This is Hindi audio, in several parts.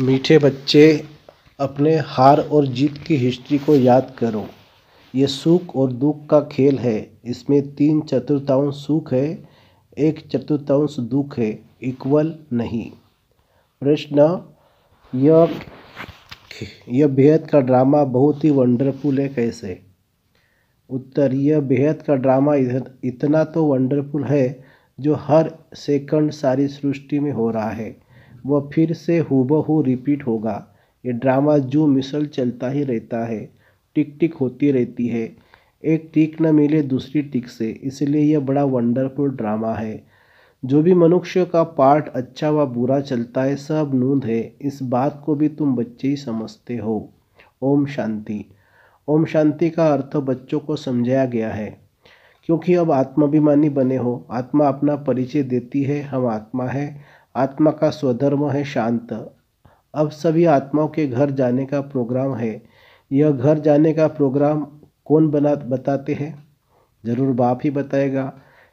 मीठे बच्चे अपने हार और जीत की हिस्ट्री को याद करो ये सुख और दुख का खेल है इसमें तीन चतुर्थांश सुख है एक चतुर्थांश दुख है इक्वल नहीं प्रश्न यह यह बेहद का ड्रामा बहुत ही वंडरफुल है कैसे उत्तर यह बेहद का ड्रामा इतना तो वंडरफुल है जो हर सेकंड सारी सृष्टि में हो रहा है वह फिर से हुबहू रिपीट होगा ये ड्रामा जो मिसल चलता ही रहता है टिक टिक होती रहती है एक टिक न मिले दूसरी टिक से इसलिए यह बड़ा वंडरफुल ड्रामा है जो भी मनुष्य का पार्ट अच्छा व बुरा चलता है सब नूंद है इस बात को भी तुम बच्चे ही समझते हो ओम शांति ओम शांति का अर्थ बच्चों को समझाया गया है क्योंकि अब आत्माभिमानी बने हो आत्मा अपना परिचय देती है हम आत्मा है आत्मा का स्वधर्म है शांत अब सभी आत्माओं के घर जाने का प्रोग्राम है यह घर जाने का प्रोग्राम कौन बना बताते हैं ज़रूर बाप ही बताएगा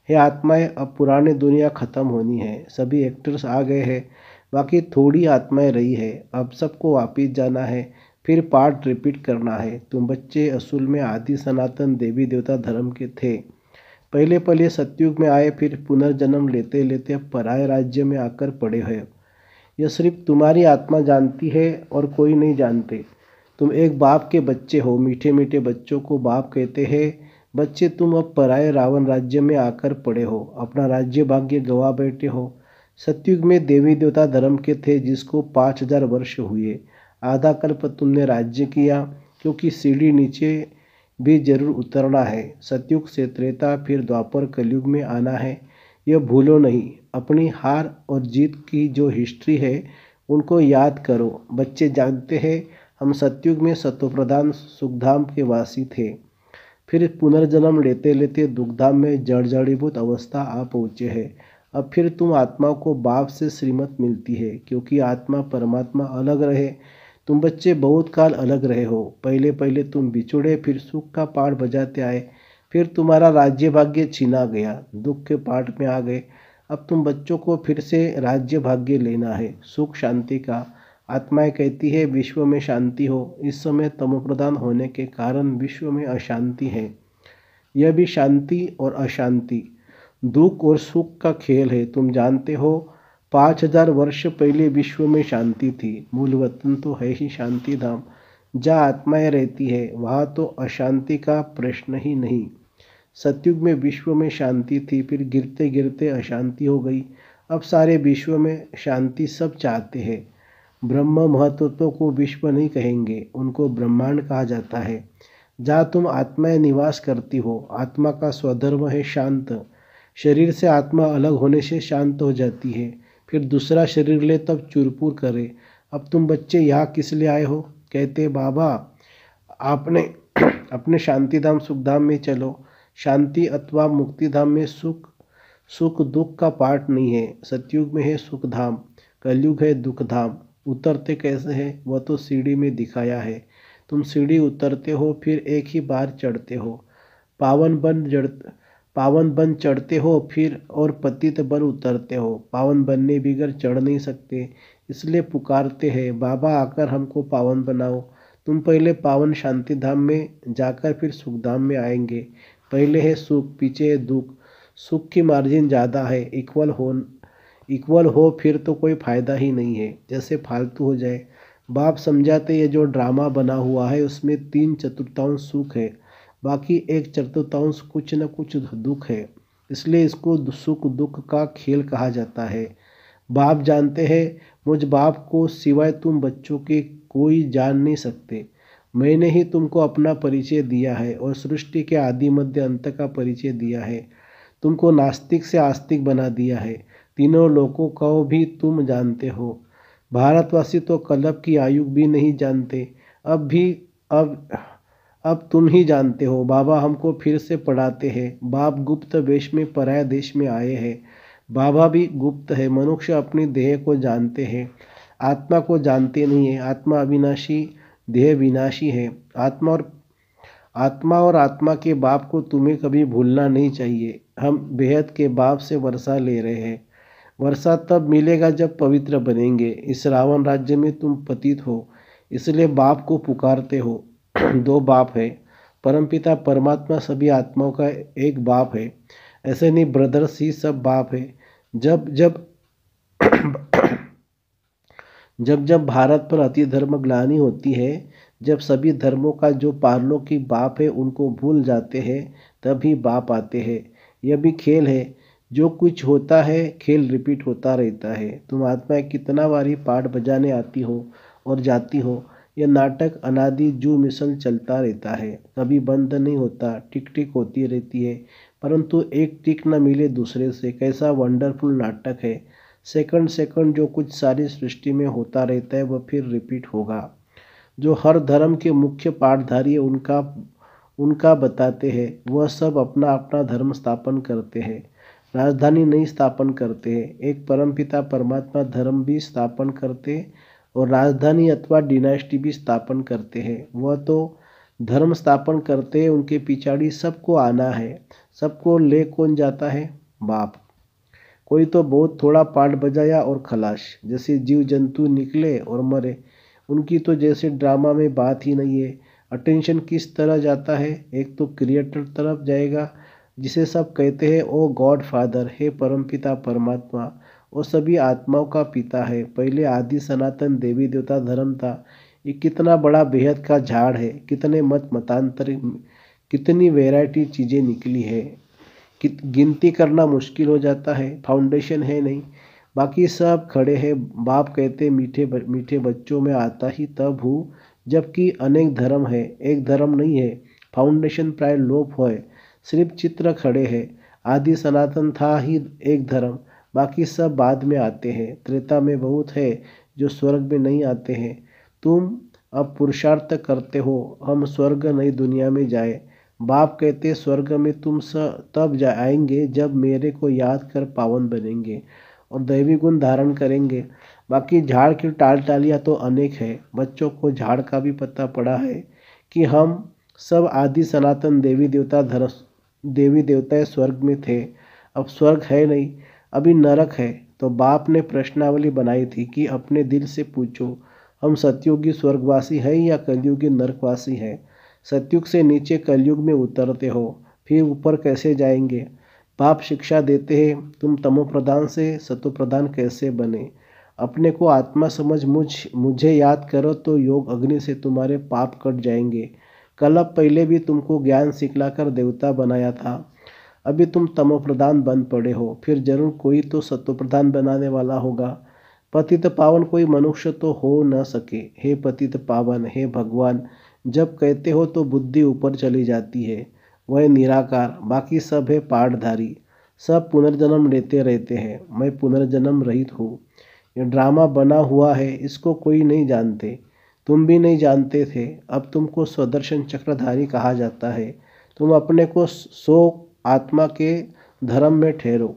ये आत्माएं अब पुराने दुनिया ख़त्म होनी है सभी एक्टर्स आ गए हैं बाकी थोड़ी आत्माएं रही है अब सबको वापिस जाना है फिर पार्ट रिपीट करना है तुम बच्चे असूल में आदि सनातन देवी देवता धर्म के थे पहले पहले सत्युग में आए फिर पुनर्जन्म लेते लेते पराय राज्य में आकर पड़े हैं यह सिर्फ तुम्हारी आत्मा जानती है और कोई नहीं जानते तुम एक बाप के बच्चे हो मीठे मीठे बच्चों को बाप कहते हैं बच्चे तुम अब पराय रावण राज्य में आकर पड़े हो अपना राज्य भाग्य गवा बैठे हो सत्युग में देवी देवता धर्म के थे जिसको पाँच हजार वर्ष हुए आधा कल्प तुमने राज्य किया क्योंकि सीढ़ी नीचे भी जरूर उतरना है सतयुग से त्रेता फिर द्वापर कलयुग में आना है यह भूलो नहीं अपनी हार और जीत की जो हिस्ट्री है उनको याद करो बच्चे जानते हैं हम सतयुग में सत्वप्रधान सुखधाम के वासी थे फिर पुनर्जन्म लेते लेते दुखधाम में जड़जड़ीभूत अवस्था आ पहुँचे है अब फिर तुम आत्मा को बाप से श्रीमत मिलती है क्योंकि आत्मा परमात्मा अलग रहे तुम बच्चे बहुत काल अलग रहे हो पहले पहले तुम बिछुड़े फिर सुख का पाठ बजाते आए फिर तुम्हारा राज्य भाग्य छीना गया दुख के पाठ में आ गए अब तुम बच्चों को फिर से राज्य भाग्य लेना है सुख शांति का आत्माएं कहती है विश्व में शांति हो इस समय तमोप्रदान होने के कारण विश्व में अशांति है यह भी शांति और अशांति दुख और सुख का खेल है तुम जानते हो पाँच हजार वर्ष पहले विश्व में शांति थी मूल वतन तो है ही शांति धाम जहाँ आत्माएं रहती है वहाँ तो अशांति का प्रश्न ही नहीं सतयुग में विश्व में शांति थी फिर गिरते गिरते अशांति हो गई अब सारे विश्व में शांति सब चाहते हैं ब्रह्म महत्व को विश्व नहीं कहेंगे उनको ब्रह्मांड कहा जाता है जहाँ तुम आत्माएं निवास करती हो आत्मा का स्वधर्म है शांत शरीर से आत्मा अलग होने से शांत हो जाती है फिर दूसरा शरीर ले तब चुरपुर करे अब तुम बच्चे यहाँ किस लिए आए हो कहते बाबा आपने अपने शांति धाम सुख धाम में चलो शांति अथवा मुक्ति धाम में सुख सुख दुख का पाठ नहीं है सतयुग में है सुख धाम कलयुग है दुख धाम उतरते कैसे हैं वह तो सीढ़ी में दिखाया है तुम सीढ़ी उतरते हो फिर एक ही बार चढ़ते हो पावन बन जड़ पावन बन चढ़ते हो फिर और पतित बन उतरते हो पावन बनने बिगर चढ़ नहीं सकते इसलिए पुकारते हैं बाबा आकर हमको पावन बनाओ तुम पहले पावन शांति धाम में जाकर फिर सुख धाम में आएंगे पहले है सुख पीछे है दुख सुख की मार्जिन ज़्यादा है इक्वल हो इक्वल हो फिर तो कोई फ़ायदा ही नहीं है जैसे फालतू हो जाए बाप समझाते ये जो ड्रामा बना हुआ है उसमें तीन चतुर्थांश सुख है बाकी एक चतुर्थांश कुछ न कुछ दुख है इसलिए इसको सुख दुख का खेल कहा जाता है बाप जानते हैं मुझ बाप को सिवाय तुम बच्चों के कोई जान नहीं सकते मैंने ही तुमको अपना परिचय दिया है और सृष्टि के आदि मध्य अंत का परिचय दिया है तुमको नास्तिक से आस्तिक बना दिया है तीनों लोगों को भी तुम जानते हो भारतवासी तो कलप की आयु भी नहीं जानते अब भी अब अब तुम ही जानते हो बाबा हमको फिर से पढ़ाते हैं बाप गुप्त वेश में पराय देश में आए हैं बाबा भी गुप्त है मनुष्य अपनी देह को जानते हैं आत्मा को जानते नहीं है आत्मा अविनाशी देह विनाशी है आत्मा और आत्मा और आत्मा के बाप को तुम्हें कभी भूलना नहीं चाहिए हम बेहद के बाप से वर्षा ले रहे हैं वर्षा तब मिलेगा जब पवित्र बनेंगे इस रावण राज्य में तुम पतित हो इसलिए बाप को पुकारते हो दो बाप है परम पिता परमात्मा सभी आत्माओं का एक बाप है ऐसे नहीं ब्रदर्स ही सब बाप है जब जब जब जब भारत पर अति धर्म ग्लानी होती है जब सभी धर्मों का जो पार्लों की बाप है उनको भूल जाते हैं तभी बाप आते हैं यह भी खेल है जो कुछ होता है खेल रिपीट होता रहता है तुम आत्मा कितना बारी पाठ बजाने आती हो और जाती हो यह नाटक अनादि जू मिसल चलता रहता है कभी बंद नहीं होता टिक टिक होती रहती है परंतु एक टिक न मिले दूसरे से कैसा वंडरफुल नाटक है सेकंड सेकंड जो कुछ सारी सृष्टि में होता रहता है वह फिर रिपीट होगा जो हर धर्म के मुख्य पाठधारी उनका उनका बताते हैं वह सब अपना अपना धर्म स्थापन करते हैं राजधानी नहीं स्थापन करते हैं एक परमपिता परमात्मा धर्म भी स्थापन करते हैं और राजधानी अथवा डिनास्टी भी स्थापन करते हैं वह तो धर्म स्थापन करते हैं उनके पिछाड़ी सबको आना है सबको ले कौन जाता है बाप कोई तो बहुत थोड़ा पाठ बजाया और खलाश जैसे जीव जंतु निकले और मरे उनकी तो जैसे ड्रामा में बात ही नहीं है अटेंशन किस तरह जाता है एक तो क्रिएटर तरफ जाएगा जिसे सब कहते हैं ओ गॉड फादर हे परमपिता परमात्मा और सभी आत्माओं का पिता है पहले आदि सनातन देवी देवता धर्म था ये कितना बड़ा बेहद का झाड़ है कितने मत मतांतर कितनी वैरायटी चीज़ें निकली है कित गिनती करना मुश्किल हो जाता है फाउंडेशन है नहीं बाकी सब खड़े हैं बाप कहते मीठे ब, मीठे बच्चों में आता ही तब हूँ जबकि अनेक धर्म है एक धर्म नहीं है फाउंडेशन प्राय लोप होए सिर्फ चित्र खड़े है आदि सनातन था ही एक धर्म बाकी सब बाद में आते हैं त्रेता में बहुत है जो स्वर्ग में नहीं आते हैं तुम अब पुरुषार्थ करते हो हम स्वर्ग नहीं दुनिया में जाए बाप कहते स्वर्ग में तुम स तब जाएंगे जब मेरे को याद कर पावन बनेंगे और दैवी गुण धारण करेंगे बाकी झाड़ की टाल टालियाँ तो अनेक है बच्चों को झाड़ का भी पता पड़ा है कि हम सब आदि सनातन देवी देवता धर देवी देवताएँ स्वर्ग में थे अब स्वर्ग है नहीं अभी नरक है तो बाप ने प्रश्नावली बनाई थी कि अपने दिल से पूछो हम सत्युगी स्वर्गवासी हैं या कलयुगी नरकवासी हैं सत्युग से नीचे कलयुग में उतरते हो फिर ऊपर कैसे जाएंगे बाप शिक्षा देते हैं तुम तमोप्रधान से सतोप्रधान कैसे बने अपने को आत्मा समझ मुझ मुझे याद करो तो योग अग्नि से तुम्हारे पाप कट जाएंगे कल पहले भी तुमको ज्ञान सिखलाकर देवता बनाया था अभी तुम तमोप्रधान बन पड़े हो फिर जरूर कोई तो सत्वप्रधान बनाने वाला होगा पतित पावन कोई मनुष्य तो हो न सके हे पतित पावन हे भगवान जब कहते हो तो बुद्धि ऊपर चली जाती है वह निराकार बाकी सब है पाठधारी सब पुनर्जन्म लेते रहते हैं मैं पुनर्जन्म रहित हूँ ये ड्रामा बना हुआ है इसको कोई नहीं जानते तुम भी नहीं जानते थे अब तुमको स्वदर्शन चक्रधारी कहा जाता है तुम अपने को सो आत्मा के धर्म में ठहरो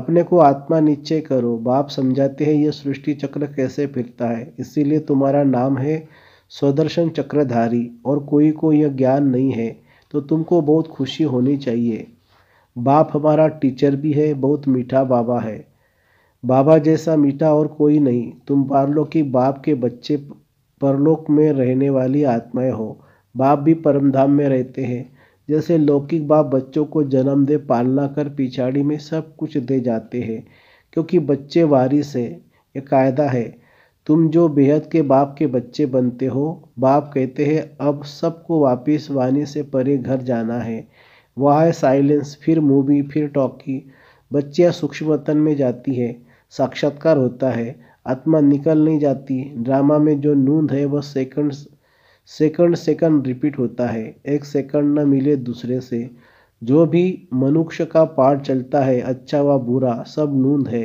अपने को आत्मा निश्चय करो बाप समझाते हैं यह सृष्टि चक्र कैसे फिरता है इसीलिए तुम्हारा नाम है स्वदर्शन चक्रधारी और कोई को यह ज्ञान नहीं है तो तुमको बहुत खुशी होनी चाहिए बाप हमारा टीचर भी है बहुत मीठा बाबा है बाबा जैसा मीठा और कोई नहीं तुम पारलोकी बाप के बच्चे परलोक में रहने वाली आत्माएं हो बाप भी परमधाम में रहते हैं जैसे लौकिक बाप बच्चों को जन्म दे पालना कर पिछाड़ी में सब कुछ दे जाते हैं क्योंकि बच्चे वारिस है यह कायदा है तुम जो बेहद के बाप के बच्चे बनते हो बाप कहते हैं अब सबको वापस वानी से परे घर जाना है वह है साइलेंस फिर मूवी फिर टॉकी बच्चियाँ सूक्ष्मतन में जाती है साक्षात्कार होता है आत्मा निकल नहीं जाती ड्रामा में जो नूंद है वह सेकंड्स सेकंड सेकंड रिपीट होता है एक सेकंड न मिले दूसरे से जो भी मनुष्य का पाठ चलता है अच्छा व बुरा सब नूंद है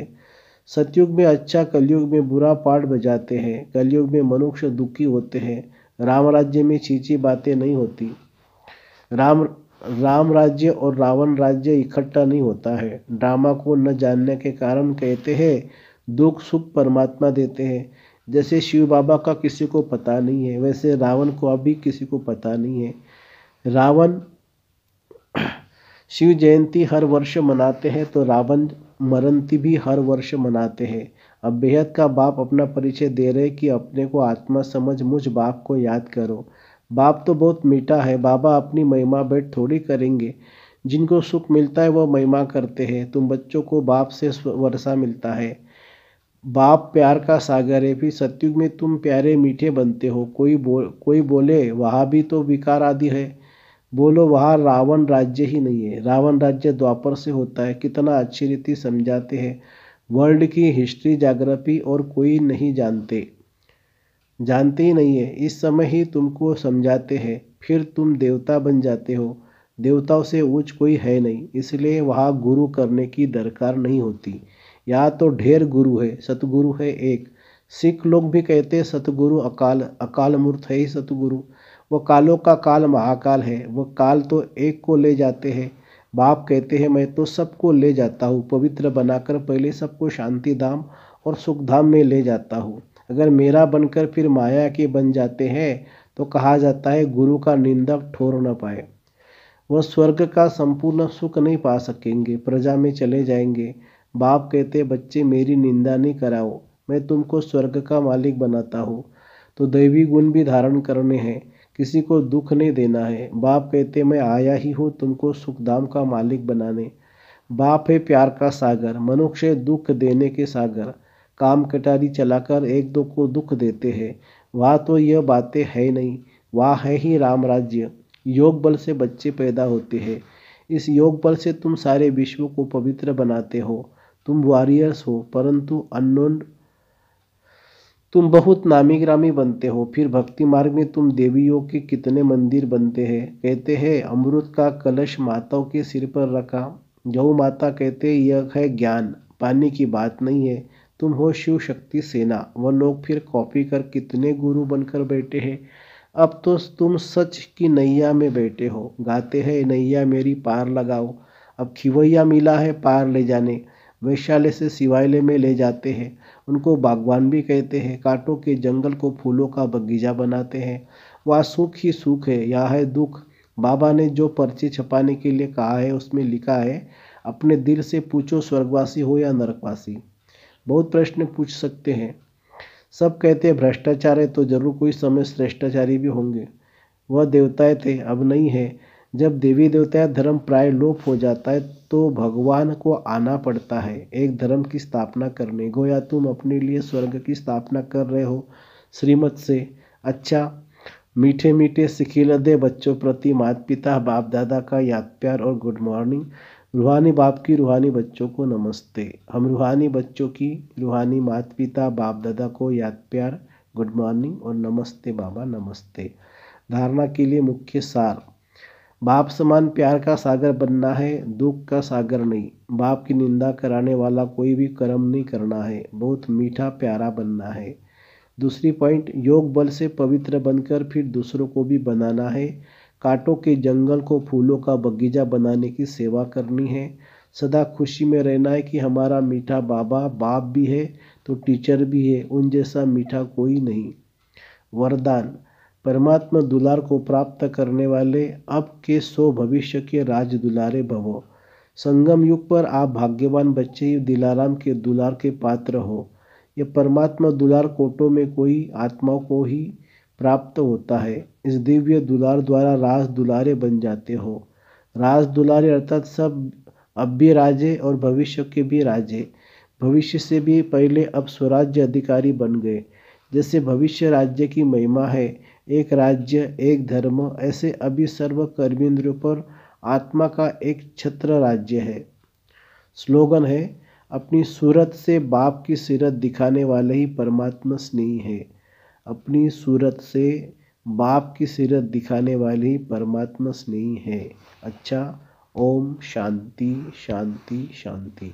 सतयुग में अच्छा कलयुग में बुरा पाठ बजाते हैं कलयुग में मनुष्य दुखी होते हैं राम राज्य में चीची बातें नहीं होती राम राम राज्य और रावण राज्य इकट्ठा नहीं होता है ड्रामा को न जानने के कारण कहते हैं दुख सुख परमात्मा देते हैं जैसे शिव बाबा का किसी को पता नहीं है वैसे रावण को अभी किसी को पता नहीं है रावण शिव जयंती हर वर्ष मनाते हैं तो रावण मरंती भी हर वर्ष मनाते हैं अब बेहद का बाप अपना परिचय दे रहे कि अपने को आत्मा समझ मुझ बाप को याद करो बाप तो बहुत मीठा है बाबा अपनी महिमा भेंट थोड़ी करेंगे जिनको सुख मिलता है वह महिमा करते हैं तुम बच्चों को बाप से वर्षा मिलता है बाप प्यार का सागर है फिर सतयुग में तुम प्यारे मीठे बनते हो कोई बो कोई बोले वहाँ भी तो विकार आदि है बोलो वहाँ रावण राज्य ही नहीं है रावण राज्य द्वापर से होता है कितना अच्छी रीति समझाते हैं वर्ल्ड की हिस्ट्री जाग्रफी और कोई नहीं जानते जानते ही नहीं है इस समय ही तुमको समझाते हैं फिर तुम देवता बन जाते हो देवताओं से ऊंच कोई है नहीं इसलिए वहाँ गुरु करने की दरकार नहीं होती या तो ढेर गुरु है सतगुरु है एक सिख लोग भी कहते हैं सतगुरु अकाल अकाल मूर्त है ही सतगुरु वो कालों का काल महाकाल है वो काल तो एक को ले जाते हैं बाप कहते हैं मैं तो सबको ले जाता हूँ पवित्र बनाकर पहले सबको शांति धाम और सुख धाम में ले जाता हूँ अगर मेरा बनकर फिर माया के बन जाते हैं तो कहा जाता है गुरु का निंदक ठोर न पाए वह स्वर्ग का संपूर्ण सुख नहीं पा सकेंगे प्रजा में चले जाएंगे बाप कहते बच्चे मेरी निंदा नहीं कराओ मैं तुमको स्वर्ग का मालिक बनाता हूँ तो दैवी गुण भी धारण करने हैं किसी को दुख नहीं देना है बाप कहते मैं आया ही हूँ तुमको सुखधाम का मालिक बनाने बाप है प्यार का सागर मनुष्य दुख देने के सागर काम कटारी चलाकर एक दो को दुख देते हैं वाह तो यह बातें है नहीं वाह है ही राम राज्य योग बल से बच्चे पैदा होते हैं इस योग बल से तुम सारे विश्व को पवित्र बनाते हो तुम वॉरियर्स हो परंतु अनोन तुम बहुत नामी ग्रामी बनते हो फिर भक्ति मार्ग में तुम देवियों के कितने मंदिर बनते हैं कहते हैं अमृत का कलश माताओं के सिर पर रखा गौ माता कहते यह है ज्ञान पानी की बात नहीं है तुम हो शिव शक्ति सेना वह लोग फिर कॉपी कर कितने गुरु बनकर बैठे हैं अब तो तुम सच की नैया में बैठे हो गाते हैं नैया मेरी पार लगाओ अब खिवैया मिला है पार ले जाने वैशाल्य से शिवालय में ले जाते हैं उनको बागवान भी कहते हैं कांटों के जंगल को फूलों का बगीचा बनाते हैं वह सुख ही सुख है यह है दुख बाबा ने जो पर्ची छपाने के लिए कहा है उसमें लिखा है अपने दिल से पूछो स्वर्गवासी हो या नरकवासी बहुत प्रश्न पूछ सकते हैं सब कहते हैं भ्रष्टाचार है तो जरूर कोई समय श्रेष्ठाचारी भी होंगे वह देवताएं थे अब नहीं है जब देवी देवता धर्म प्राय लोप हो जाता है तो भगवान को आना पड़ता है एक धर्म की स्थापना करने या तुम अपने लिए स्वर्ग की स्थापना कर रहे हो श्रीमत से अच्छा मीठे मीठे सिखिलदे बच्चों प्रति मात पिता बाप दादा का याद प्यार और गुड मॉर्निंग रूहानी बाप की रूहानी बच्चों को नमस्ते हम रूहानी बच्चों की रूहानी मात पिता बाप दादा को याद प्यार गुड मॉर्निंग और नमस्ते बाबा नमस्ते धारणा के लिए मुख्य सार बाप समान प्यार का सागर बनना है दुख का सागर नहीं बाप की निंदा कराने वाला कोई भी कर्म नहीं करना है बहुत मीठा प्यारा बनना है दूसरी पॉइंट योग बल से पवित्र बनकर फिर दूसरों को भी बनाना है कांटों के जंगल को फूलों का बगीचा बनाने की सेवा करनी है सदा खुशी में रहना है कि हमारा मीठा बाबा बाप भी है तो टीचर भी है उन जैसा मीठा कोई नहीं वरदान परमात्मा दुलार को प्राप्त करने वाले अब के सो भविष्य के राज दुलारे भवो संगम युग पर आप भाग्यवान बच्चे दिलाराम के दुलार के पात्र हो ये परमात्मा दुलार कोटों में कोई आत्मा को ही प्राप्त होता है इस दिव्य दुलार द्वारा राज दुलारे बन जाते हो राज दुलारे अर्थात सब अब भी राजे और भविष्य के भी राजे भविष्य से भी पहले अब स्वराज्य अधिकारी बन गए जैसे भविष्य राज्य की महिमा है एक राज्य एक धर्म ऐसे अभी सर्व कर्मेंद्र पर आत्मा का एक छत्र राज्य है स्लोगन है अपनी सूरत से बाप की सीरत दिखाने वाले ही परमात्मा स्नेही है अपनी सूरत से बाप की सीरत दिखाने वाले ही परमात्मा स्नेही है अच्छा ओम शांति शांति शांति